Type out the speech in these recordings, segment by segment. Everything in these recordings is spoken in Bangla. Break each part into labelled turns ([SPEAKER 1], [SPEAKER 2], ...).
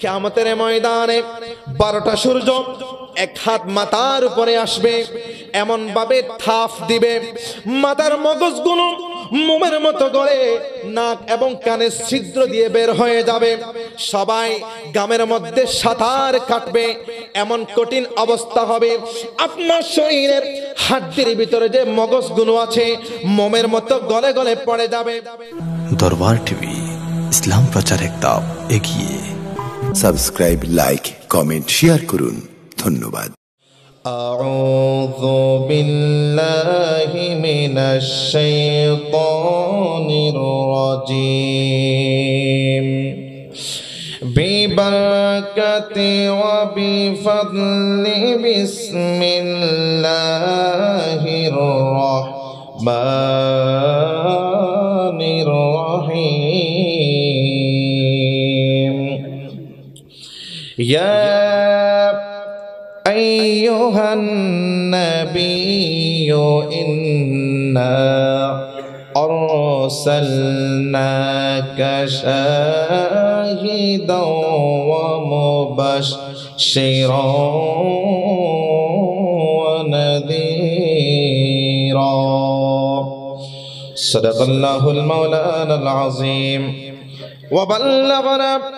[SPEAKER 1] কেয়ামতের ময়দানে বারোটা সূর্য এক হাত মাতার উপরে আসবে এমন ভাবে থাফ দিবে মাতার মগজগুলো মোমের মতো করে নাক এবং কানে ছিদ্র দিয়ে বের হয়ে যাবে সবাই গামের মধ্যে সাঁতার কাটবে এমন কঠিন অবস্থা হবে আপনার শরীরের হাড্ডির ভিতরে যে মগজগুলো আছে মোমের মতো গলে গলে পড়ে যাবে দরবার টিভি ইসলাম প্রচার একদম এগিয়ে সাবস্ক্রাইব লাইক কমেন্ট শেয়ার করুন ধন্যবাদ أعوذ بالله من الشيطان الرجيم ببركة وبفضل بسم الله الرحمن الرحيم يا أيها النبي إنا أرسلناك شاهدا ومبشرا ونذيرا صدق الله المولان العظيم وبلغنا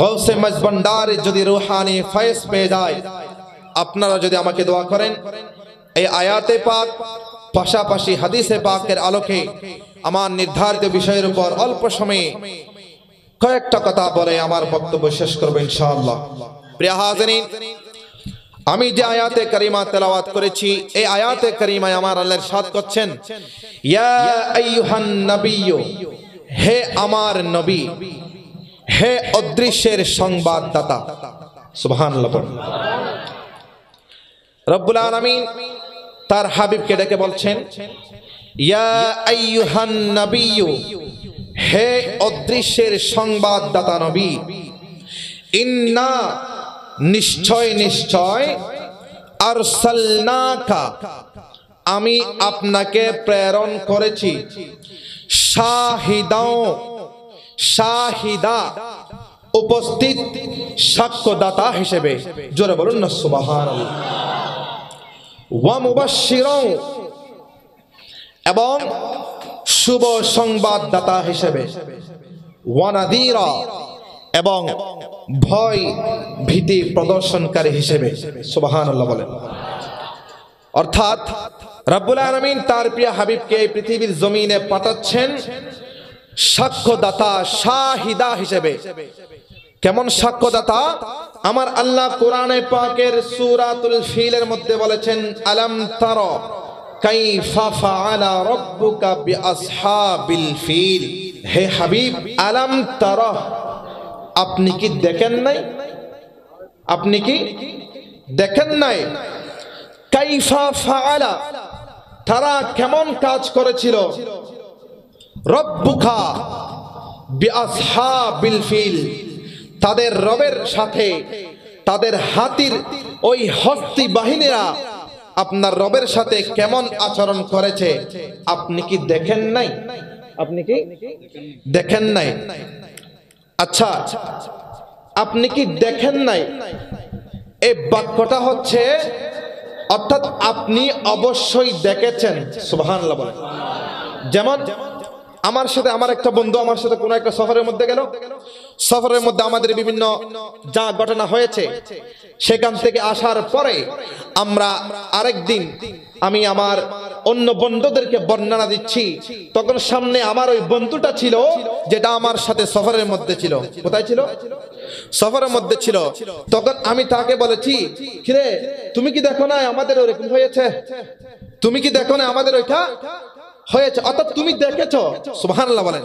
[SPEAKER 1] গৌসে মজবন্ডার যদি রুহানি ফয়েজ পেয়ে যায় আপনারা যদি আমাকে দোয়া করেন এই আয়াতে পাক পাশাপাশি হাদিসে পাকের আলোকে আমার নির্ধারিত বিষয়ের উপর অল্প সময়ে কয়েকটা কথা বলে আমার বক্তব্য শেষ করবো ইনশাআল্লাহ প্রিয়া হাজরিন আমি যে আয়াতে করিমা তেলাওয়াত করেছি এই আয়াতে করিমায় আমার আল্লাহর সাথ করছেন ইয়া আইয়ুহান নাবিয়্য হে আমার নবী হে অদৃশ্যের সংবাদদাতা সুবহান রব্বুল আলমিন তার হাবিবকে ডেকে বলছেন হে অদৃশ্যের সংবাদদাতা নবী ইন্না নিশ্চয় নিশ্চয় আর আমি আপনাকে প্রেরণ করেছি শাহিদাও শাহিদা উপস্থিত সাক্ষ্যদাতা হিসেবে জোরে বলুন না সুবাহান এবং শুভ সংবাদদাতা হিসেবে ওয়ানাদিরা এবং ভয় ভীতি প্রদর্শনকারী হিসেবে সুবাহান বলেন অর্থাৎ রব্বুল আরমিন তার প্রিয় হাবিবকে এই পৃথিবীর জমিনে পাঠাচ্ছেন সাক্ষ্যদাতা শাহিদা হিসেবে কেমন সাক্ষ্যদাতা আমার আল্লাহ কোরআনে পাকের সূরাতুল ফিলের মধ্যে বলেছেন আলাম তার কাইফা ফাআলা রাব্বুকা বিআসহাবিল ফিল হে হাবিব আলাম আপনি কি দেখেন নাই আপনি কি দেখেন নাই কাইফা ফাআলা তারা কেমন কাজ করেছিল রব্বুখা বিল বিলফিল তাদের রবের সাথে তাদের হাতির ওই হস্তি বাহিনীরা আপনার রবের সাথে কেমন আচরণ করেছে আপনি কি দেখেন নাই আপনি কি দেখেন নাই আচ্ছা আপনি কি দেখেন নাই এই বাক্যটা হচ্ছে অর্থাৎ আপনি অবশ্যই দেখেছেন সুবহানাল্লাহ যেমন আমার সাথে আমার একটা বন্ধু আমার সাথে কোনো একটা সফরের মধ্যে গেল সফরের মধ্যে আমাদের বিভিন্ন যা ঘটনা হয়েছে সেখান থেকে আসার পরে আমরা আরেকদিন আমি আমার অন্য বন্ধুদেরকে বর্ণনা দিচ্ছি তখন সামনে আমার ওই বন্ধুটা ছিল যেটা আমার সাথে সফরের মধ্যে ছিল কোথায় ছিল সফরের মধ্যে ছিল তখন আমি তাকে বলেছি কিরে তুমি কি দেখো না আমাদের ওরকম হয়েছে তুমি কি দেখো না আমাদের ওইটা হয়েছে অর্থাৎ তুমি দেখেছো সুবহানাল্লাহ বলেন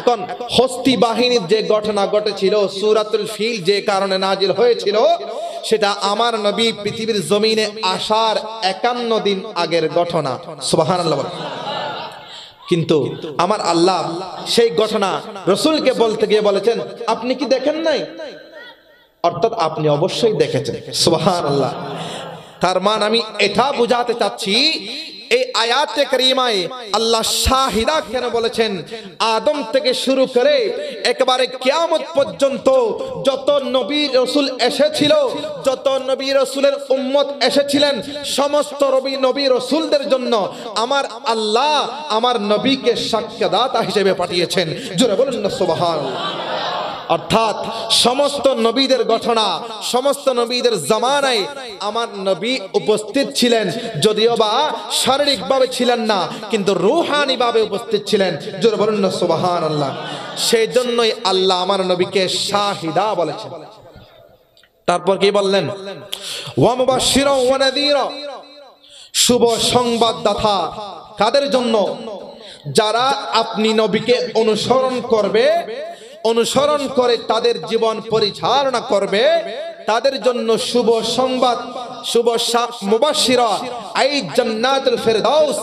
[SPEAKER 1] এখন হস্তি বাহিনীর যে ঘটনা ঘটেছিল সুরাতুল ফিল যে কারণে নাজিল হয়েছিল সেটা আমার নবী পৃথিবীর জমিনে আসার একান্ন দিন আগের ঘটনা সুবহানাল্লাহ বলেন কিন্তু আমার আল্লাহ সেই ঘটনা রসুলকে বলতে গিয়ে বলেছেন আপনি কি দেখেন নাই অর্থাৎ আপনি অবশ্যই দেখেছেন সুবাহ আল্লাহ তার মান আমি এটা বুঝাতে চাচ্ছি এই আয়াতে করিমায় আল্লাহ শাহিদা কেন বলেছেন আদম থেকে শুরু করে একবারে কিয়ামত পর্যন্ত যত নবী রসুল এসেছিল যত নবী রসুলের উম্মত এসেছিলেন সমস্ত রবি নবী রসুলদের জন্য আমার আল্লাহ আমার নবীকে সাক্ষ্যদাতা হিসেবে পাঠিয়েছেন জোরে বলুন সোবাহান অর্থাৎ সমস্ত নবীদের ঘটনা সমস্ত নবীদের জামানায় আমার নবী উপস্থিত ছিলেন যদিও বা শারীরিকভাবে ছিলেন না কিন্তু রুহানিভাবে উপস্থিত ছিলেন জোর বলুন না সুবাহান আল্লাহ সেই জন্যই আল্লাহ আমার নবীকে শাহিদা বলেছেন তারপর কি বললেন ওয়ামবাসির শুভ সংবাদদাতা কাদের জন্য যারা আপনি নবীকে অনুসরণ করবে অনুসরণ করে তাদের জীবন পরিচালনা করবে তাদের জন্য শুভ সংবাদ শুভ মুবাসির এই জান্নাতুল ফেরদাউস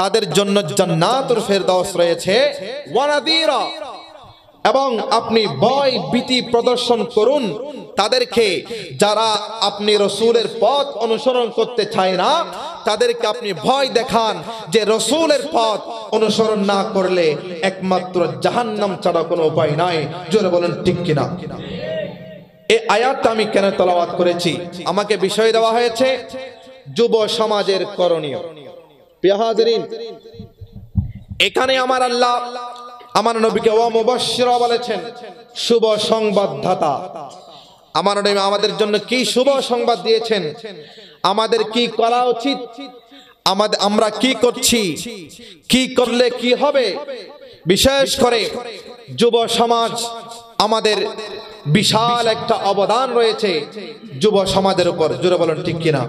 [SPEAKER 1] তাদের জন্য জান্নাতুল ফেরদাউস রয়েছে ওয়ানাদিরা এবং আপনি ভয় ভীতি প্রদর্শন করুন তাদেরকে যারা আপনি রসুলের পথ অনুসরণ করতে চায় না তাদেরকে আপনি ভয় দেখান যে রসুলের পথ অনুসরণ না করলে একমাত্র জাহান্নাম ছাড়া কোনো উপায় নাই জোরে বলেন ঠিক কিনা এই আয়াতটা আমি কেন তলাবাত করেছি আমাকে বিষয় দেওয়া হয়েছে যুব সমাজের করণীয় এখানে আমার আল্লাহ আমার নবীকে অমুবশরা বলেছেন শুভ সংবাদদাতা আমার নবী আমাদের জন্য কি শুভ সংবাদ দিয়েছেন আমাদের কি করা উচিত আমাদের আমরা কি করছি কি করলে কি হবে বিশেষ করে যুব সমাজ আমাদের বিশাল একটা অবদান রয়েছে যুব সমাজের উপর জোরে বলেন ঠিক কিনা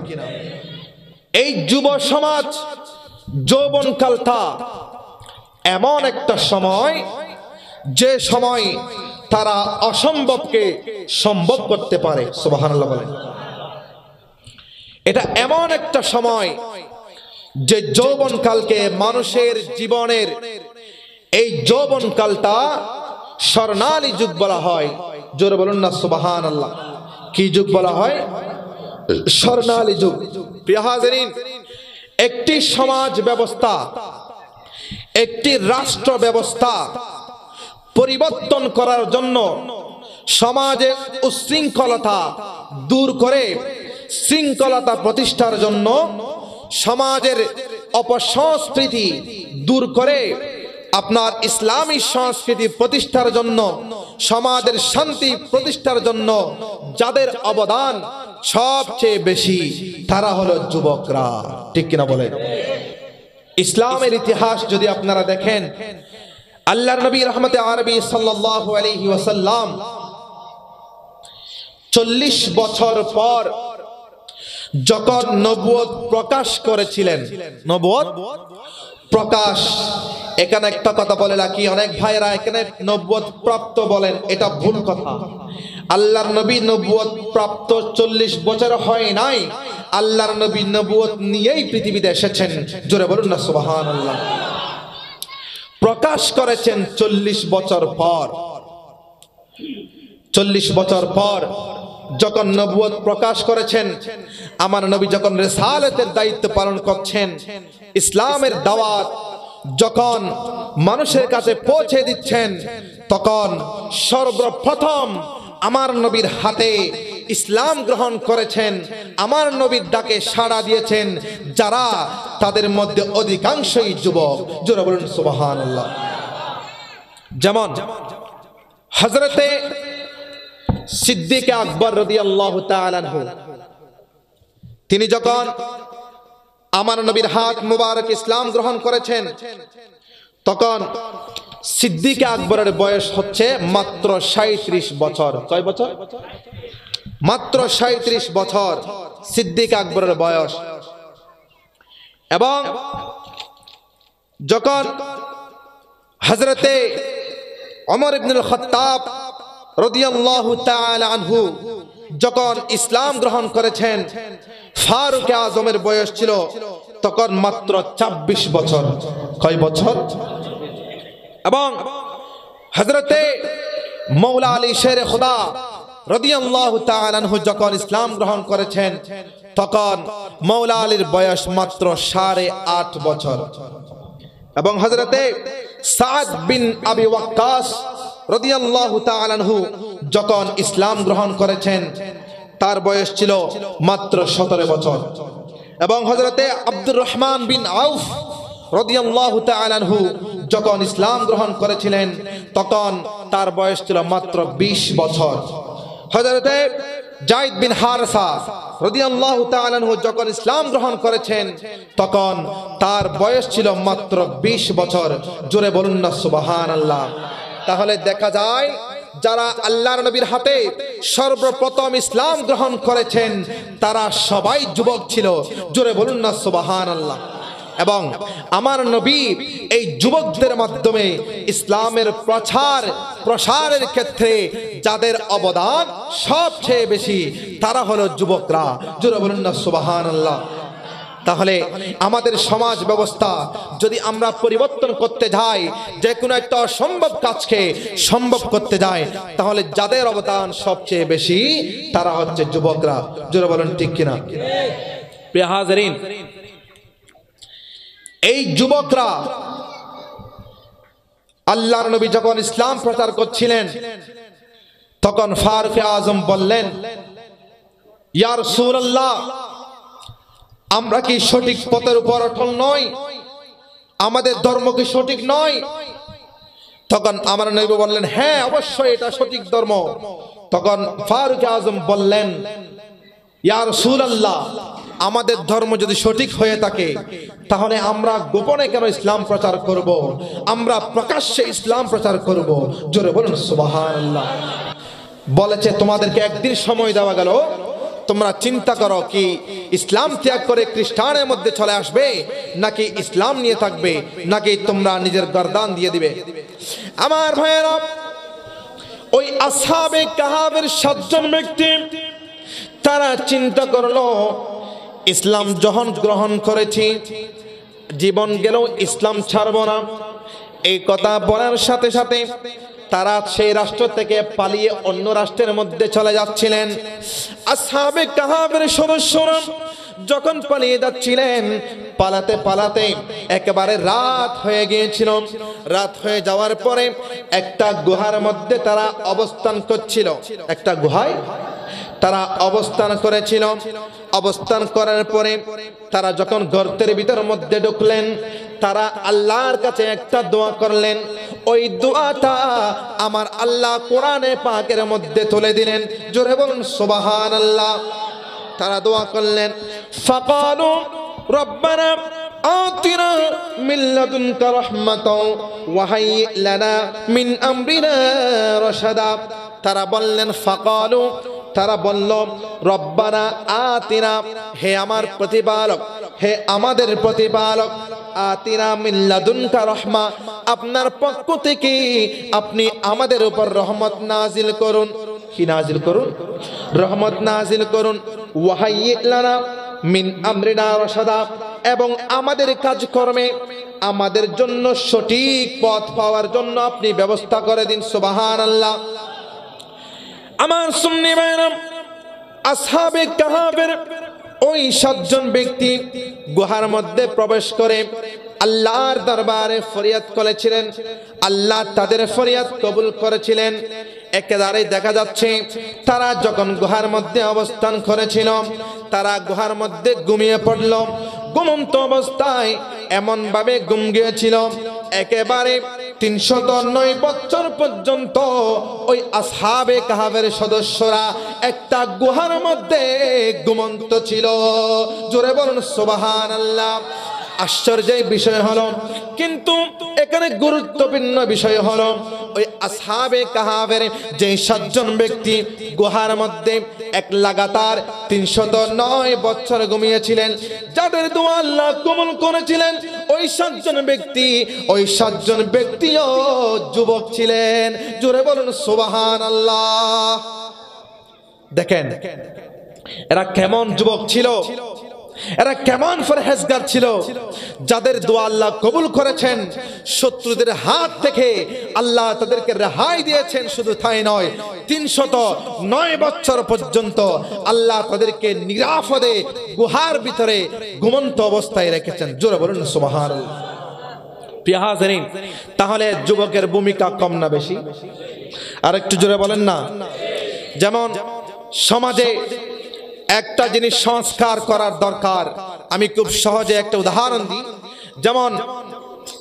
[SPEAKER 1] এই যুব সমাজ যৌবন কালতা এমন একটা সময় যে সময় তারা অসম্ভবকে সম্ভব করতে পারে সুবহানাল্লাহ বলেন এটা এমন একটা সময় যে যৌবনকালকে মানুষের জীবনের এই যৌবনকালটা স্বর্ণালী যুগ বলা হয় জোরে বলুন না সুবাহান আল্লাহ কি যুগ বলা হয় স্বর্ণালী যুগ প্রিয় একটি সমাজ ব্যবস্থা একটি রাষ্ট্র ব্যবস্থা পরিবর্তন করার জন্য সমাজে উশৃঙ্খলতা দূর করে শৃঙ্খলতা প্রতিষ্ঠার জন্য সমাজের অপসংস্কৃতি দূর করে আপনার ইসলামী সংস্কৃতি প্রতিষ্ঠার জন্য সমাজের শান্তি প্রতিষ্ঠার জন্য যাদের অবদান সবচেয়ে বেশি তারা হলো যুবকরা ঠিক কিনা বলে ইসলামের ইতিহাস যদি আপনারা দেখেন আল্লাহর নবী রহমতে আরবি সাল্লাহ চল্লিশ বছর পর যখন নবদ প্রকাশ করেছিলেন নবদ প্রকাশ এখানে একটা কথা বলে রাখি অনেক ভাইরা এখানে নব্বত প্রাপ্ত বলেন এটা ভুল কথা আল্লাহর নবী নব্বত প্রাপ্ত চল্লিশ বছর হয় নাই আল্লাহর নবী নব্বত নিয়েই পৃথিবীতে এসেছেন জোরে বলুন না সুবাহান আল্লাহ প্রকাশ করেছেন চল্লিশ বছর পর চল্লিশ বছর পর যখন নবুয় প্রকাশ করেছেন আমার নবী যখন রেসালতের দায়িত্ব পালন করছেন ইসলামের দাওয়াত যখন মানুষের কাছে পৌঁছে দিচ্ছেন তখন সর্বপ্রথম আমার নবীর হাতে ইসলাম গ্রহণ করেছেন আমার নবীর ডাকে সাড়া দিয়েছেন যারা তাদের মধ্যে অধিকাংশই যুবক যারা বলুন যেমন হজরতে সিদ্দিক আকবর রদি আল্লাহ তিনি যখন আমার নবীর হাত মুবারক ইসলাম গ্রহণ করেছেন তখন সিদ্দিক আকবরের বয়স হচ্ছে মাত্র সাঁত্রিশ বছর কয় বছর মাত্র সাঁত্রিশ বছর সিদ্দিক আকবরের বয়স এবং যখন হজরতে অমর ইবনুল খতাব রদিয়াল্লাহু তাআলা আনহু যখন ইসলাম গ্রহণ করেছেন ফারুক আজমের বয়স ছিল তখন মাত্র ২৬ বছর কয় বছর এবং হজরতে মৌলা আলী শের খুদা রদিয়াল্লাহু তাআলা আনহু যখন ইসলাম গ্রহণ করেছেন তখন মৌলা আলীর বয়স মাত্র সাড়ে আট বছর এবং হজরতে সাদ বিন আবি ওয়াক্কাস রদিয়াল্লাহু তাআলাহু যখন ইসলাম গ্রহণ করেছেন তার বয়স ছিল মাত্র সতেরো বছর এবং হজরতে আব্দুর রহমান বিন আউফ রদিয়াল্লাহু তাআলাহু যখন ইসলাম গ্রহণ করেছিলেন তখন তার বয়স ছিল মাত্র ২০ বছর হজরতে জাইদ বিন হারসা রদিয়াল্লাহু তাআলাহু যখন ইসলাম গ্রহণ করেছেন তখন তার বয়স ছিল মাত্র ২০ বছর জোরে বলুন না আল্লাহ তাহলে দেখা যায় যারা আল্লাহর নবীর হাতে সর্বপ্রথম ইসলাম গ্রহণ করেছেন তারা সবাই যুবক ছিল জোরে বলুন না সুবাহান আল্লাহ এবং আমার নবী এই যুবকদের মাধ্যমে ইসলামের প্রচার প্রসারের ক্ষেত্রে যাদের অবদান সবচেয়ে বেশি তারা হলো যুবকরা জোরে বলুন না সুবাহান আল্লাহ তাহলে আমাদের সমাজ ব্যবস্থা যদি আমরা পরিবর্তন করতে যাই যে কোনো একটা অসম্ভব কাজকে সম্ভব করতে যাই তাহলে যাদের অবদান সবচেয়ে বেশি তারা হচ্ছে যুবকরা জোরে বলেন ঠিক কিনা এই যুবকরা আল্লাহর নবী যখন ইসলাম প্রচার করছিলেন তখন ফারুক আজম বললেন ইয়ার সুরাল্লাহ আমরা কি সঠিক পথের উপর অটল নয় আমাদের ধর্ম কি সঠিক নয় তখন আমার নৈব বললেন হ্যাঁ অবশ্যই এটা সঠিক ধর্ম তখন ফারুক আজম বললেন ইয়ার সুরাল্লাহ আমাদের ধর্ম যদি সঠিক হয়ে থাকে তাহলে আমরা গোপনে কেন ইসলাম প্রচার করব। আমরা প্রকাশ্যে ইসলাম প্রচার করব। জোরে বলুন সুবাহ বলেছে তোমাদেরকে একদিন সময় দেওয়া গেল তোমরা চিন্তা করো কি ইসলাম ত্যাগ করে খ্রিস্টানের মধ্যে চলে আসবে নাকি ইসলাম নিয়ে থাকবে নাকি তোমরা নিজের গরদান দিয়ে দিবে আমার ভাইয়েরা ওই আসাবে কাহাবের সাতজন ব্যক্তি তারা চিন্তা করলো ইসলাম যখন গ্রহণ করেছি জীবন গেলেও ইসলাম ছাড়ব না এই কথা বলার সাথে সাথে তারা সেই রাষ্ট্র থেকে পালিয়ে অন্য রাষ্ট্রের মধ্যে চলে যাচ্ছিলেন যখন পালিয়ে যাচ্ছিলেন পালাতে পালাতে একেবারে রাত হয়ে গিয়েছিল রাত হয়ে যাওয়ার পরে একটা গুহার মধ্যে তারা অবস্থান করছিল একটা গুহায় তারা অবস্থান করেছিল অবস্থান করার পরে তারা যখন গর্তের ভিতর মধ্যে ঢুকলেন তারা আল্লাহর কাছে একটা দোয়া করলেন ওই দোয়াটা আমার আল্লাহ কোরআনে পাকের মধ্যে তুলে দিলেন জোরে বলুন সুবাহান আল্লাহ তারা দোয়া করলেন ফকালু রব্বানা তারা বললেন ফকালু তারা বলল রব্বানা আতিনা হে আমার প্রতিপালক হে আমাদের প্রতিপালক আপনার পক্ষ থেকে আপনি আমাদের উপর রহমত নাজিল করুন কি নাজিল করুন রহমত নাজিল করুন ওয়াহাইলানা মিন আমরিনা রসাদা এবং আমাদের কাজকর্মে আমাদের জন্য সঠিক পথ পাওয়ার জন্য আপনি ব্যবস্থা করে দিন সুবাহান আল্লাহ আমার সুন্নি ম্যাডাম আসহাবে কাহাবের ওই সাতজন ব্যক্তি গুহার মধ্যে প্রবেশ করে আল্লাহর দরবারে ফরিয়াদ করেছিলেন আল্লাহ তাদের ফরিয়াদ কবুল করেছিলেন একেবারে দেখা যাচ্ছে তারা যখন গুহার মধ্যে অবস্থান করেছিল তারা গুহার মধ্যে ঘুমিয়ে পড়ল ঘুমন্ত অবস্থায় এমনভাবে ঘুম গিয়েছিল একেবারে তিনশত নয় বছর পর্যন্ত ওই আসহাবে কাহাবের সদস্যরা একটা গুহার মধ্যে গুমন্ত ছিল জোরে বলুন সোবাহান আল্লাহ আশ্চর্যের বিষয় হল কিন্তু এখানে গুরুত্বপূর্ণ বিষয় হল ওই আসহাবে কাহাবের যে সজ্জন ব্যক্তি গুহার মধ্যে এক লাগাতার তিনশত নয় বছর ঘুমিয়েছিলেন যাদের দোয়া আল্লাহ কমল করেছিলেন ওই সজ্জন ব্যক্তি ওই সজ্জন ব্যক্তিও যুবক ছিলেন জোরে বলুন সুবাহান আল্লাহ দেখেন এরা কেমন যুবক ছিল এরা কেমন ফরহেজগার ছিল যাদের দোয়া আল্লাহ কবুল করেছেন শত্রুদের হাত থেকে আল্লাহ তাদেরকে রেহাই দিয়েছেন শুধু তাই নয় তিনশত নয় বছর পর্যন্ত আল্লাহ তাদেরকে নিরাপদে গুহার ভিতরে ঘুমন্ত অবস্থায় রেখেছেন জোরে বলুন সুবাহার তাহলে যুবকের ভূমিকা কম না বেশি আর একটু জোরে বলেন না যেমন সমাজে একটা জিনিস সংস্কার করার দরকার আমি খুব সহজে একটা উদাহরণ দিই যেমন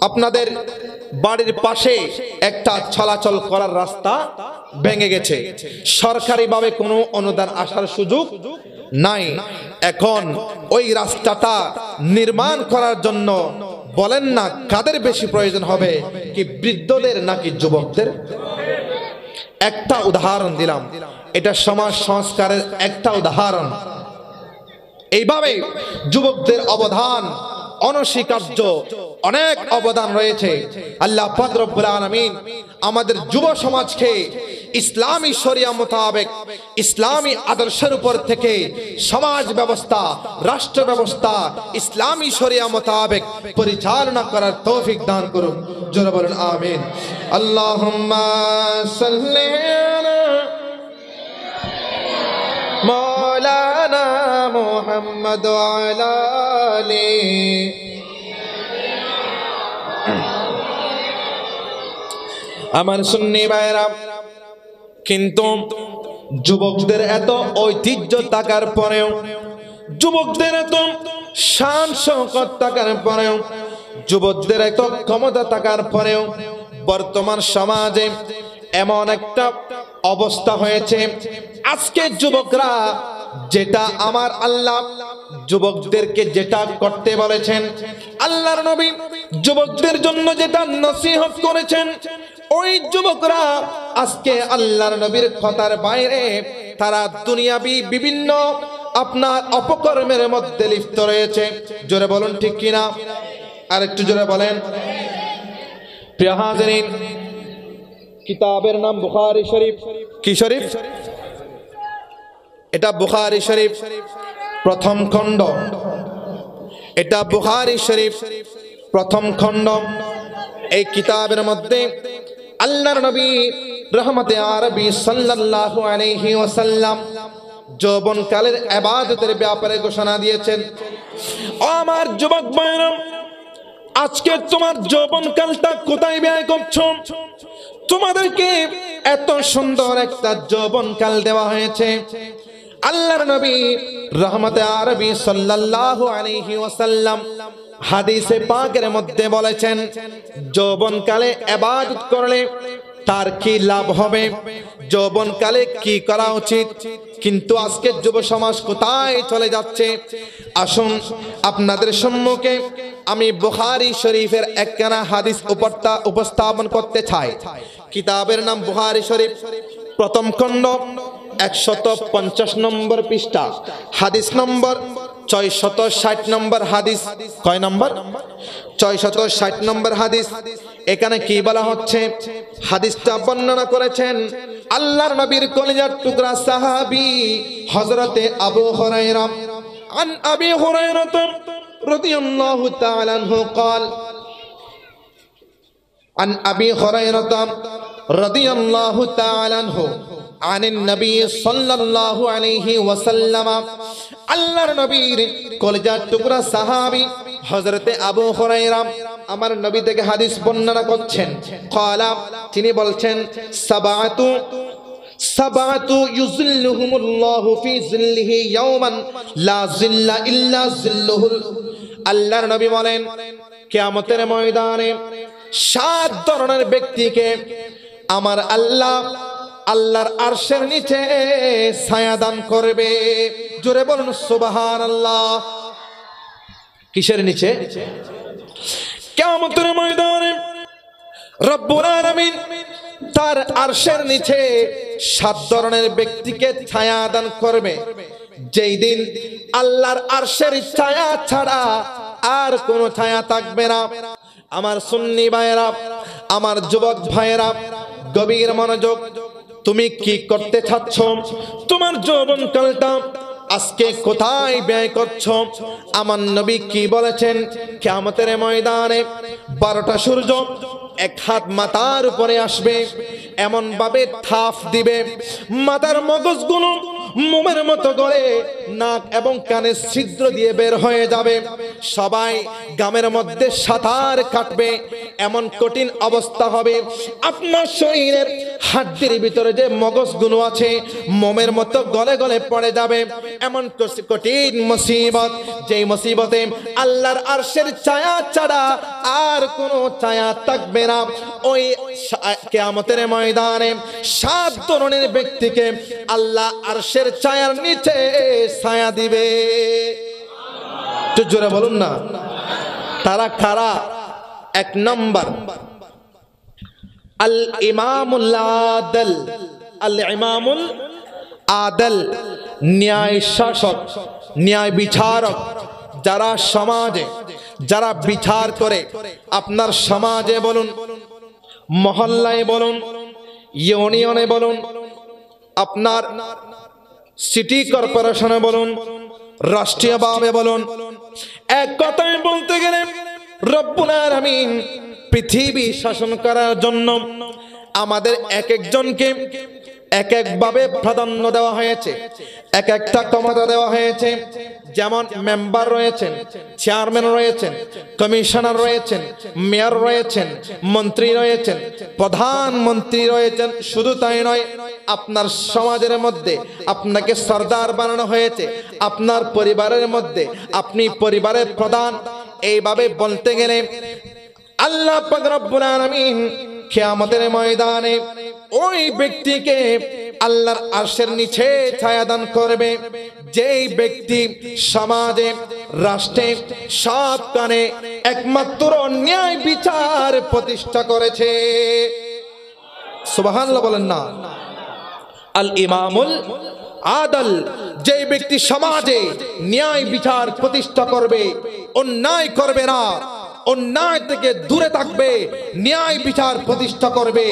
[SPEAKER 1] আপনাদের বাড়ির পাশে একটা চলাচল করার রাস্তা ভেঙে গেছে সরকারিভাবে কোনো অনুদান আসার সুযোগ নাই এখন ওই রাস্তাটা নির্মাণ করার জন্য বলেন না কাদের বেশি প্রয়োজন হবে কি বৃদ্ধদের নাকি যুবকদের একটা উদাহরণ দিলাম এটা সমাজ সংস্কারের একটা উদাহরণ এইভাবে যুবকদের অবদান অনস্বীকার্য অনেক অবদান রয়েছে আল্লাহ আলমিন আমাদের যুব সমাজকে ইসলামী শরিয়া মোতাবেক ইসলামী আদর্শের উপর থেকে সমাজ ব্যবস্থা রাষ্ট্র ব্যবস্থা ইসলামী শরিয়া মোতাবেক পরিচালনা করার তৌফিক দান করুন জোর বলুন আমিন আল্লাহ মৌলানা মোহাম্মদ আলালে আমার সুন্নি ভাইরা কিন্তু যুবকদের এত ঐতিহ্য থাকার পরেও যুবকদের এত শান সংকট থাকার পরেও যুবকদের এত ক্ষমতা থাকার পরেও বর্তমান সমাজে এমন একটা অবস্থা হয়েছে আজকে যুবকরা যেটা আমার আল্লাহ যুবকদেরকে যেটা করতে বলেছেন আল্লাহর নবী যুবকদের জন্য যেটা নসিহত করেছেন ওই যুবকরা আজকে আল্লাহর নবীর কথার বাইরে তারা দুনিয়াবি বিভিন্ন আপনার অপকর্মের মধ্যে লিপ্ত রয়েছে জোরে বলুন ঠিক কিনা আর একটু জোরে বলেন প্রিয় হাজরিন কিতাবের নাম বুখারি শরীফ কি শরীফ এটা বুখারি শরীফ প্রথম খণ্ড এটা বুখারি শরীফ প্রথম খণ্ড এই কিতাবের মধ্যে আল্লাহর নবী রহমতে আরবি সাল্লাল্লাহু আলাইহি ওয়াসাল্লাম যৌবনকালের ইবাদতের ব্যাপারে ঘোষণা দিয়েছেন আমার যুবক ভাইরা আজকে তোমার যৌবনকালটা কোথায় ব্যয় করছো তোমাদেরকে এত সুন্দর একটা যৌবন কাল দেওয়া হয়েছে আল্লাহর নবী রহমতে আরবি সাল্লাল্লাহু আলাইহি ওয়াসাল্লাম হাদিসে পাকের মধ্যে বলেছেন যৌবন কালে ইবাদত করলে তার কি লাভ হবে যৌবন কালে কি করা উচিত কিন্তু আজকে যুব সমাজ কোথায় চলে যাচ্ছে আসুন আপনাদের সম্মুখে আমি বুখারী শরীফের একখানা হাদিস উপর্তা উপস্থাপন করতে চাই কিতাবের নাম বুহারি শরীফ প্রথম খণ্ড একশত পঞ্চাশ নম্বর পৃষ্ঠা হাদিস নম্বর ছয়শত ষাট নম্বর হাদিস কয় নম্বর ছয়শত ষাট নম্বর হাদিস এখানে কি বলা হচ্ছে হাদিসটা বর্ণনা করেছেন আল্লাহর নবীর কলিজার টুকরা সাহাবি হজরতে আবু হরাইরাম আন আবি هريرة رضي الله تعالى عنه قال عن أبي هريرة رضي الله تعالى عنه عن النبي صلى الله عليه وسلم আল্লাহর নবীর কলজার টুকরা সাহাবি হজরতে আবু হরাইরাম আমার নবী থেকে হাদিস বর্ণনা করছেন কলা তিনি বলছেন সাবাতু সাবাতু ইউজিল্লুহুমুল্লাহু ফি জিল্লিহি ইয়াওমান লা জিল্লা ইল্লা জিল্লুহুল আল্লাহর নবী বলেন কিয়ামতের ময়দানে সাত ধরনের ব্যক্তিকে আমার আল্লাহ আল্লাহর আরশের নিচে ছায়া দান করবে জোরে বলুন সুবাহান আল্লাহ কিসের নিচে কেমন ময়দানে রব্বুল আলামিন তার আরশের নিচে সাত ধরনের ব্যক্তিকে ছায়া দান করবে যেই দিন আল্লাহর আরশের ছায়া ছাড়া আর কোন ছায়া থাকবে না আমার সুন্নি ভাইয়েরা আমার যুবক ভাইয়েরা গভীর মনোযোগ তুমি কি করতে চাচ্ছ তোমার যৌবন কালটা আজকে কোথায় ব্যয় করছ আমার নবী কি বলেছেন কেমতের ময়দানে বারোটা সূর্য এক হাত মাথার উপরে আসবে এমন ভাবে থাফ দিবে মাথার মগজগুলো মোমের মতো করে নাক এবং কানে ছিদ্র দিয়ে বের হয়ে যাবে সবাই গামের মধ্যে সাঁতার কাটবে এমন কঠিন অবস্থা হবে আপনার শরীরের হাড্ডির ভিতরে যে মগজগুলো আছে মোমের মতো গলে গলে পড়ে যাবে এমন কঠিন মুসিবত যে মুসিবতে আল্লাহর আরশের ছায়া ছাড়া আর কোনো ছায়া থাকবে না ওই কেয়ামতের ময়দানে সাত ধরনের ব্যক্তিকে আল্লাহ আরশের ছায়ার নিচে ছায়া দিবে জোরে বলুন না তারা কারা এক নম্বর আল ইমামুল আদল আল ইমামুল আদল ন্যায় শাসক ন্যায় বিচারক যারা সমাজে যারা বিচার করে আপনার সমাজে বলুন মহল্লায় বলুন ইউনিয়নে বলুন আপনার সিটি কর্পোরেশনে বলুন রাষ্ট্রীয় ভাবে বলুন এক কথায় বলতে গেলে রব্বুলার আমি পৃথিবী শাসন করার জন্য আমাদের এক একজনকে এক একভাবে প্রাধান্য দেওয়া হয়েছে এক একটা ক্ষমতা দেওয়া হয়েছে যেমন মেম্বার রয়েছেন চেয়ারম্যান রয়েছেন কমিশনার রয়েছেন মেয়র রয়েছেন মন্ত্রী রয়েছেন প্রধানমন্ত্রী রয়েছেন শুধু তাই নয় আপনার সমাজের মধ্যে আপনাকে সর্দার বানানো হয়েছে আপনার পরিবারের মধ্যে আপনি পরিবারের প্রধান এইভাবে বলতে গেলে আল্লাহ পাক রব্বুল আলামিন কিয়ামতের ময়দানে ওই ব্যক্তিকে আল্লাহর আশের নিচে ছায়াদান করবে যেই ব্যক্তি সমাজে রাষ্ট্রে সব কানে একমাত্র ন্যায় বিচার প্রতিষ্ঠা করেছে সুবহানাল্লাহ বলেন না আল ইমামুল আদল যে ব্যক্তি সমাজে ন্যায় বিচার প্রতিষ্ঠা করবে অন্যায় করবে না অন্যায় থেকে দূরে থাকবে ন্যায় বিচার প্রতিষ্ঠা করবে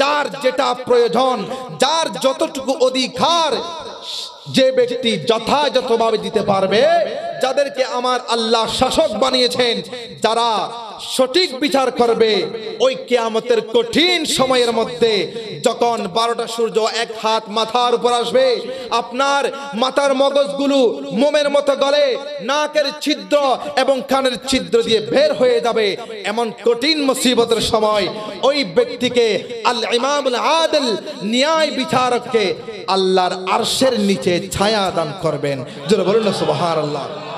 [SPEAKER 1] যার যেটা প্রয়োজন যার যতটুকু অধিকার যে ব্যক্তি যথাযথভাবে দিতে পারবে যাদেরকে আমার আল্লাহ শাসক বানিয়েছেন যারা সঠিক বিচার করবে ওই কেয়ামতের কঠিন সময়ের মধ্যে যখন বারোটা সূর্য এক হাত মাথার উপর আসবে আপনার মাথার মগজগুলো মোমের মতো গলে নাকের ছিদ্র এবং কানের ছিদ্র দিয়ে বের হয়ে যাবে এমন কঠিন মুসিবতের সময় ওই ব্যক্তিকে আল ইমামুল আদল ন্যায় বিচারককে আল্লাহর আরশের নিচে ছায়া দান করবেন যারা বলুন সুবহানাল্লাহ আল্লাহ